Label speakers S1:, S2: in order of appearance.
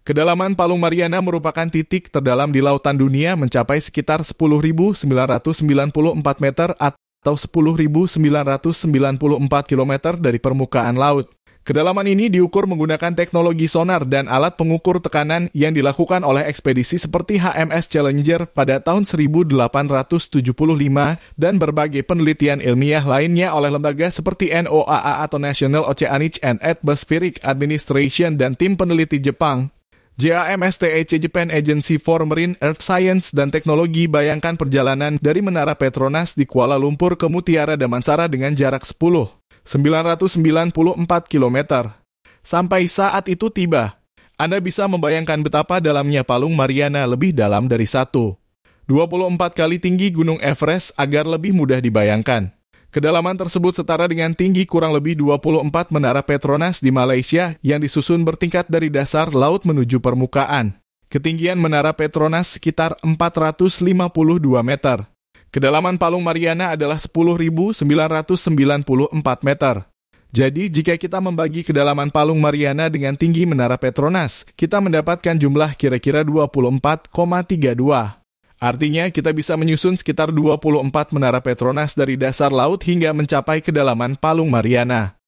S1: Kedalaman Palung Mariana merupakan titik terdalam di lautan dunia mencapai sekitar 10.994 meter atau 10.994 km dari permukaan laut. Kedalaman ini diukur menggunakan teknologi sonar dan alat pengukur tekanan yang dilakukan oleh ekspedisi seperti HMS Challenger pada tahun 1875 dan berbagai penelitian ilmiah lainnya oleh lembaga seperti NOAA atau National Oceanic and Atmospheric Administration dan tim peneliti Jepang JAMSTEC Japan Agency for Marine Earth Science dan Teknologi bayangkan perjalanan dari Menara Petronas di Kuala Lumpur ke Mutiara Damansara dengan jarak 10, 994 km. Sampai saat itu tiba, Anda bisa membayangkan betapa dalamnya Palung Mariana lebih dalam dari satu. 24 kali tinggi Gunung Everest agar lebih mudah dibayangkan. Kedalaman tersebut setara dengan tinggi kurang lebih 24 menara Petronas di Malaysia yang disusun bertingkat dari dasar laut menuju permukaan. Ketinggian menara Petronas sekitar 452 meter. Kedalaman palung Mariana adalah 10.994 meter. Jadi, jika kita membagi kedalaman palung Mariana dengan tinggi menara Petronas, kita mendapatkan jumlah kira-kira 24,32. Artinya kita bisa menyusun sekitar 24 menara Petronas dari dasar laut hingga mencapai kedalaman Palung Mariana.